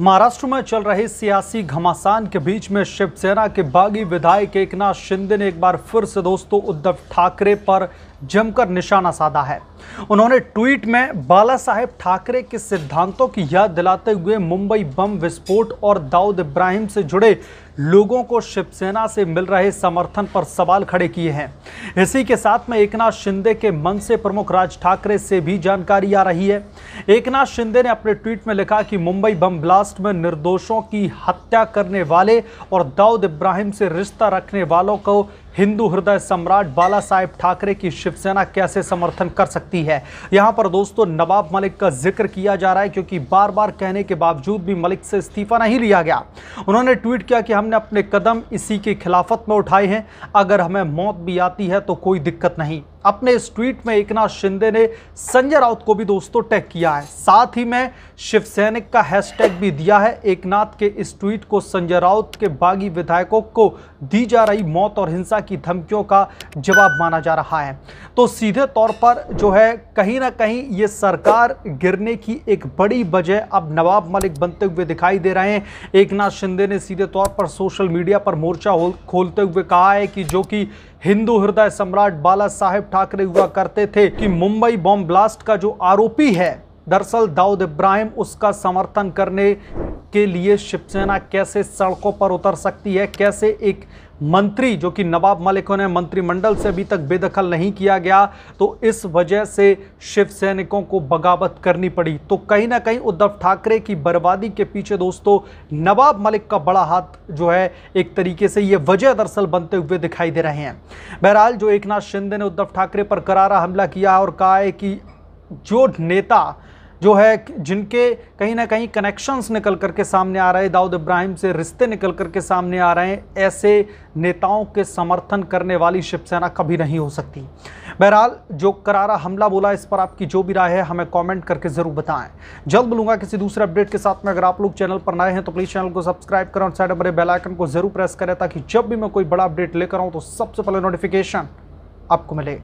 महाराष्ट्र में चल रहे सियासी घमासान के बीच में शिवसेना के बागी विधायक एकनाथ शिंदे ने एक बार फिर से दोस्तों उद्धव ठाकरे पर जमकर निशाना साधा है उन्होंने ट्वीट में बाला साहेब ठाकरे के सिद्धांतों की याद दिलाते हुए मुंबई बम विस्फोट और दाऊद इब्राहिम से जुड़े लोगों को शिवसेना से मिल रहे समर्थन पर सवाल खड़े किए हैं इसी के साथ में एकनाथ शिंदे के मन से प्रमुख राज ठाकरे से भी जानकारी आ रही है एकनाथ शिंदे ने अपने ट्वीट में लिखा कि मुंबई बम ब्लास्ट में निर्दोषों की हत्या करने वाले और दाऊद इब्राहिम से रिश्ता रखने वालों को हिंदू हृदय सम्राट बाला साहेब ठाकरे की शिवसेना कैसे समर्थन कर सकती सकती है यहां पर दोस्तों नवाब मलिक का जिक्र किया जा रहा है क्योंकि बार बार कहने के बावजूद भी मलिक से इस्तीफा नहीं लिया गया उन्होंने ट्वीट किया कि हमने अपने कदम इसी के खिलाफत में उठाए हैं अगर हमें मौत भी आती है तो कोई दिक्कत नहीं अपने इस ट्वीट में एकनाथ शिंदे ने संजय राउत को भी दोस्तों टैग किया है साथ ही में शिव का हैशटैग भी दिया है एकनाथ के इस ट्वीट को संजय राउत के बागी विधायकों को दी जा रही मौत और हिंसा की धमकियों का जवाब माना जा रहा है तो सीधे तौर पर जो है कहीं ना कहीं ये सरकार गिरने की एक बड़ी वजह अब नवाब मलिक बनते हुए दिखाई दे रहे हैं एक शिंदे ने सीधे तौर पर सोशल मीडिया पर मोर्चा खोलते हुए कहा है कि जो कि हिंदू हृदय सम्राट बाला साहेब ठाकरे हुआ करते थे कि मुंबई बॉम्ब ब्लास्ट का जो आरोपी है दरअसल दाऊद इब्राहिम उसका समर्थन करने के लिए शिवसेना कैसे सड़कों पर उतर सकती है कैसे एक मंत्री जो कि नवाब मलिक ने मंत्रिमंडल से अभी तक बेदखल नहीं किया गया तो इस वजह से शिव सैनिकों को बगावत करनी पड़ी तो कहीं ना कहीं उद्धव ठाकरे की बर्बादी के पीछे दोस्तों नवाब मलिक का बड़ा हाथ जो है एक तरीके से ये वजह दरअसल बनते हुए दिखाई दे रहे हैं बहरहाल जो एक शिंदे ने उद्धव ठाकरे पर करारा हमला किया और कहा है कि जो नेता जो है जिनके कहीं ना कहीं कनेक्शंस निकल करके सामने आ रहे हैं दाऊद इब्राहिम से रिश्ते निकल करके सामने आ रहे हैं ऐसे नेताओं के समर्थन करने वाली शिवसेना कभी नहीं हो सकती बहरहाल जो करारा हमला बोला इस पर आपकी जो भी राय है हमें कमेंट करके ज़रूर बताएं जल्द मिलूंगा किसी दूसरे अपडेट के साथ में अगर आप लोग चैनल पर नए हैं तो प्लीज़ चैनल को सब्सक्राइब करें और साइड पर बेलाइकन को ज़रूर प्रेस करें ताकि जब भी मैं कोई बड़ा अपडेट लेकर आऊँ तो सबसे पहले नोटिफिकेशन आपको मिले